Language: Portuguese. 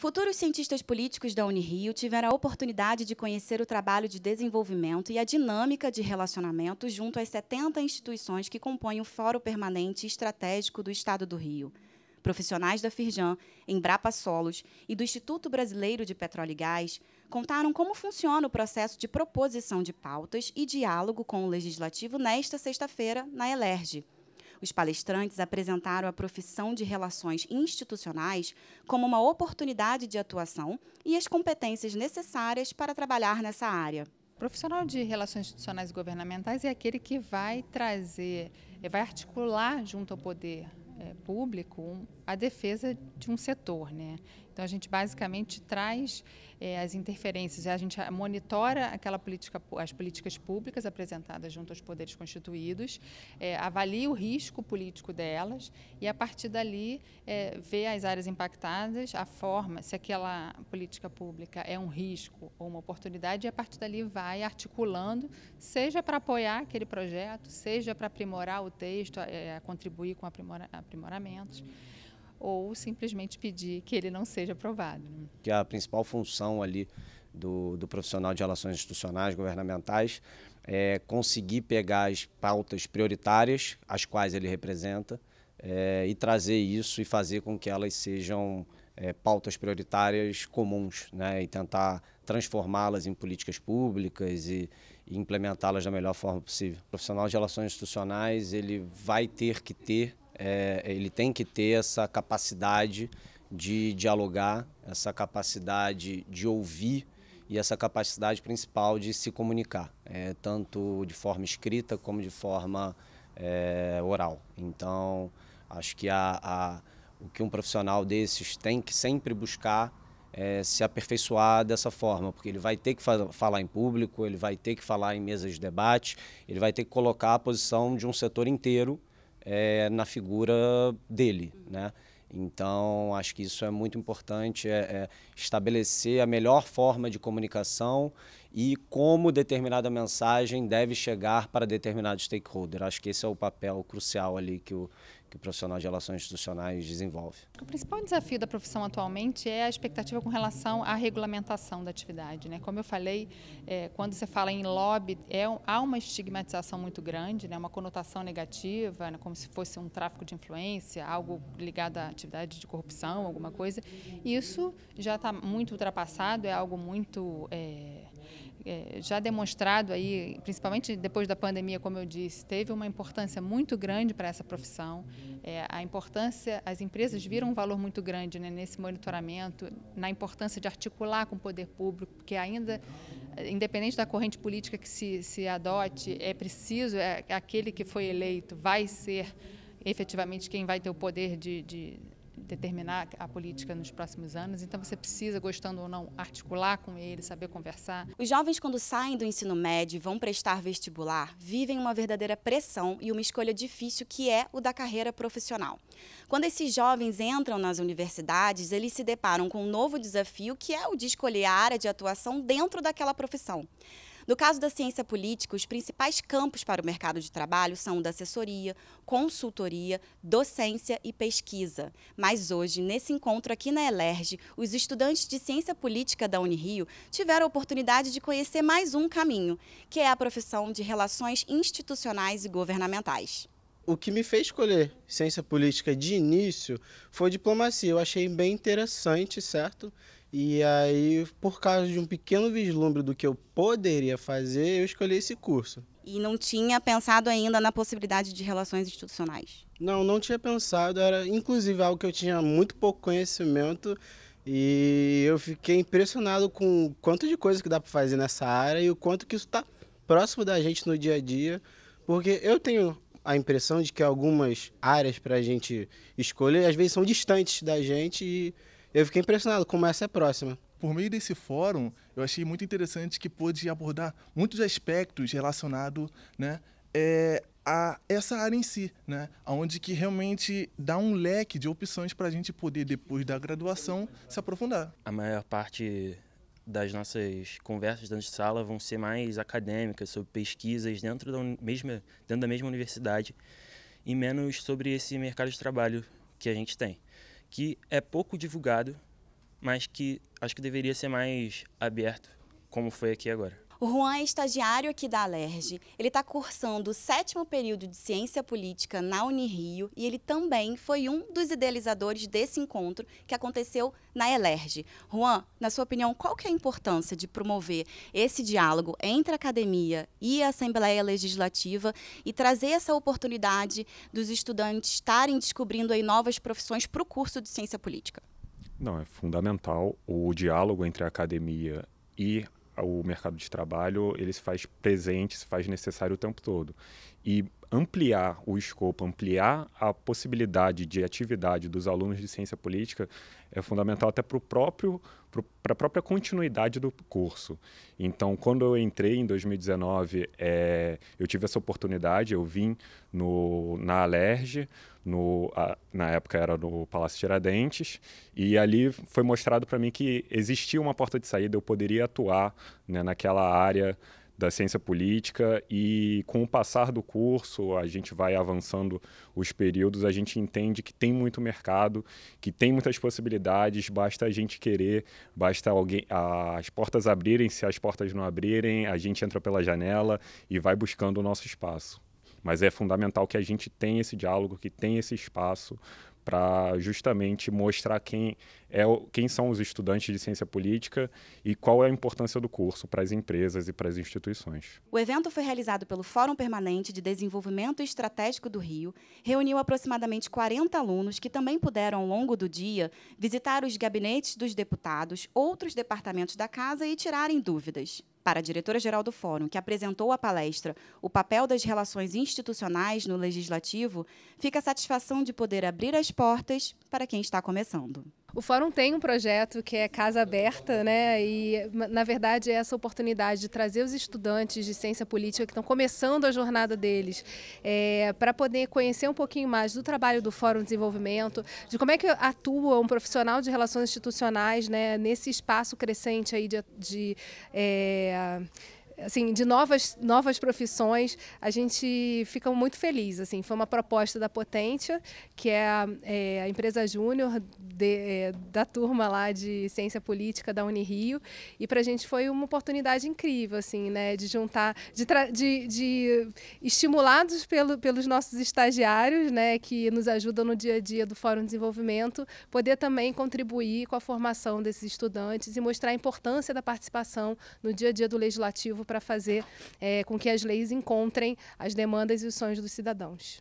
Futuros cientistas políticos da Unirio tiveram a oportunidade de conhecer o trabalho de desenvolvimento e a dinâmica de relacionamento junto às 70 instituições que compõem o Fórum Permanente Estratégico do Estado do Rio. Profissionais da Firjan, Embrapa Solos e do Instituto Brasileiro de Petróleo e Gás contaram como funciona o processo de proposição de pautas e diálogo com o Legislativo nesta sexta-feira, na Elerge. Os palestrantes apresentaram a profissão de relações institucionais como uma oportunidade de atuação e as competências necessárias para trabalhar nessa área. O profissional de relações institucionais e governamentais é aquele que vai trazer, é, vai articular junto ao poder é, público a defesa de um setor, né? Então, a gente basicamente traz é, as interferências, a gente monitora aquela política, as políticas públicas apresentadas junto aos poderes constituídos, é, avalia o risco político delas e, a partir dali, é, vê as áreas impactadas, a forma, se aquela política pública é um risco ou uma oportunidade, e, a partir dali, vai articulando, seja para apoiar aquele projeto, seja para aprimorar o texto, contribuir com aprimora, aprimoramentos ou simplesmente pedir que ele não seja aprovado. Que é a principal função ali do, do profissional de relações institucionais governamentais é conseguir pegar as pautas prioritárias, as quais ele representa, é, e trazer isso e fazer com que elas sejam é, pautas prioritárias comuns, né, e tentar transformá-las em políticas públicas e, e implementá-las da melhor forma possível. O profissional de relações institucionais ele vai ter que ter é, ele tem que ter essa capacidade de dialogar, essa capacidade de ouvir e essa capacidade principal de se comunicar, é, tanto de forma escrita como de forma é, oral. Então, acho que a, a, o que um profissional desses tem que sempre buscar é, se aperfeiçoar dessa forma, porque ele vai ter que fa falar em público, ele vai ter que falar em mesas de debate, ele vai ter que colocar a posição de um setor inteiro é, na figura dele, né? Então, acho que isso é muito importante, é, é estabelecer a melhor forma de comunicação e como determinada mensagem deve chegar para determinado stakeholder. Acho que esse é o papel crucial ali que o, que o profissional de relações institucionais desenvolve. O principal desafio da profissão atualmente é a expectativa com relação à regulamentação da atividade. Né? Como eu falei, é, quando você fala em lobby, é, há uma estigmatização muito grande, né? uma conotação negativa, né? como se fosse um tráfico de influência, algo ligado à atividade de corrupção, alguma coisa. Isso já está muito ultrapassado, é algo muito... É, é, já demonstrado aí, principalmente depois da pandemia, como eu disse, teve uma importância muito grande para essa profissão. É, a importância, as empresas viram um valor muito grande né, nesse monitoramento, na importância de articular com o poder público, porque ainda, independente da corrente política que se, se adote, é preciso, é, aquele que foi eleito vai ser efetivamente quem vai ter o poder de, de determinar a política nos próximos anos, então você precisa, gostando ou não, articular com ele, saber conversar. Os jovens, quando saem do ensino médio e vão prestar vestibular, vivem uma verdadeira pressão e uma escolha difícil que é o da carreira profissional. Quando esses jovens entram nas universidades, eles se deparam com um novo desafio que é o de escolher a área de atuação dentro daquela profissão. No caso da ciência política, os principais campos para o mercado de trabalho são o da assessoria, consultoria, docência e pesquisa. Mas hoje, nesse encontro aqui na Elerge, os estudantes de ciência política da Unirio tiveram a oportunidade de conhecer mais um caminho, que é a profissão de relações institucionais e governamentais o que me fez escolher ciência política de início foi diplomacia. Eu achei bem interessante, certo? E aí, por causa de um pequeno vislumbre do que eu poderia fazer, eu escolhi esse curso. E não tinha pensado ainda na possibilidade de relações institucionais? Não, não tinha pensado. Era inclusive algo que eu tinha muito pouco conhecimento. E eu fiquei impressionado com o quanto de coisa que dá para fazer nessa área e o quanto que isso está próximo da gente no dia a dia. Porque eu tenho a impressão de que algumas áreas para a gente escolher às vezes são distantes da gente e eu fiquei impressionado como essa é próxima. Por meio desse fórum, eu achei muito interessante que pôde abordar muitos aspectos relacionados né, é, a essa área em si, né? Onde que realmente dá um leque de opções para a gente poder, depois da graduação, se aprofundar. A maior parte das nossas conversas dentro de sala vão ser mais acadêmicas, sobre pesquisas dentro da mesma, dentro da mesma universidade e menos sobre esse mercado de trabalho que a gente tem que é pouco divulgado, mas que acho que deveria ser mais aberto, como foi aqui agora. O Juan é estagiário aqui da Alerj. Ele está cursando o sétimo período de Ciência Política na Unirio e ele também foi um dos idealizadores desse encontro que aconteceu na Alerj. Juan, na sua opinião, qual que é a importância de promover esse diálogo entre a academia e a Assembleia Legislativa e trazer essa oportunidade dos estudantes estarem descobrindo aí novas profissões para o curso de Ciência Política? Não, é fundamental o diálogo entre a academia e o mercado de trabalho ele se faz presente, se faz necessário o tempo todo. E ampliar o escopo, ampliar a possibilidade de atividade dos alunos de ciência política é fundamental até para próprio para a própria continuidade do curso. Então, quando eu entrei em 2019, é, eu tive essa oportunidade, eu vim no, na Alerj, no, a, na época era no Palácio Tiradentes, e ali foi mostrado para mim que existia uma porta de saída, eu poderia atuar né, naquela área da ciência política e com o passar do curso, a gente vai avançando os períodos, a gente entende que tem muito mercado, que tem muitas possibilidades, basta a gente querer, basta alguém as portas abrirem, se as portas não abrirem, a gente entra pela janela e vai buscando o nosso espaço. Mas é fundamental que a gente tenha esse diálogo, que tenha esse espaço para justamente mostrar quem, é, quem são os estudantes de ciência política e qual é a importância do curso para as empresas e para as instituições. O evento foi realizado pelo Fórum Permanente de Desenvolvimento Estratégico do Rio, reuniu aproximadamente 40 alunos que também puderam, ao longo do dia, visitar os gabinetes dos deputados, outros departamentos da casa e tirarem dúvidas para a diretora-geral do Fórum, que apresentou a palestra O papel das relações institucionais no legislativo, fica a satisfação de poder abrir as portas para quem está começando. O Fórum tem um projeto que é Casa Aberta, né? E, na verdade, é essa oportunidade de trazer os estudantes de ciência política que estão começando a jornada deles é, para poder conhecer um pouquinho mais do trabalho do Fórum Desenvolvimento, de como é que atua um profissional de relações institucionais né, nesse espaço crescente aí de. de é, assim, de novas, novas profissões, a gente fica muito feliz. Assim, foi uma proposta da Potência, que é a, é, a empresa júnior é, da turma lá de Ciência Política da Unirio, e para a gente foi uma oportunidade incrível, assim, né, de juntar, de, de, de, estimulados pelo, pelos nossos estagiários, né, que nos ajudam no dia a dia do Fórum de Desenvolvimento, poder também contribuir com a formação desses estudantes e mostrar a importância da participação no dia a dia do legislativo para fazer é, com que as leis encontrem as demandas e os sonhos dos cidadãos.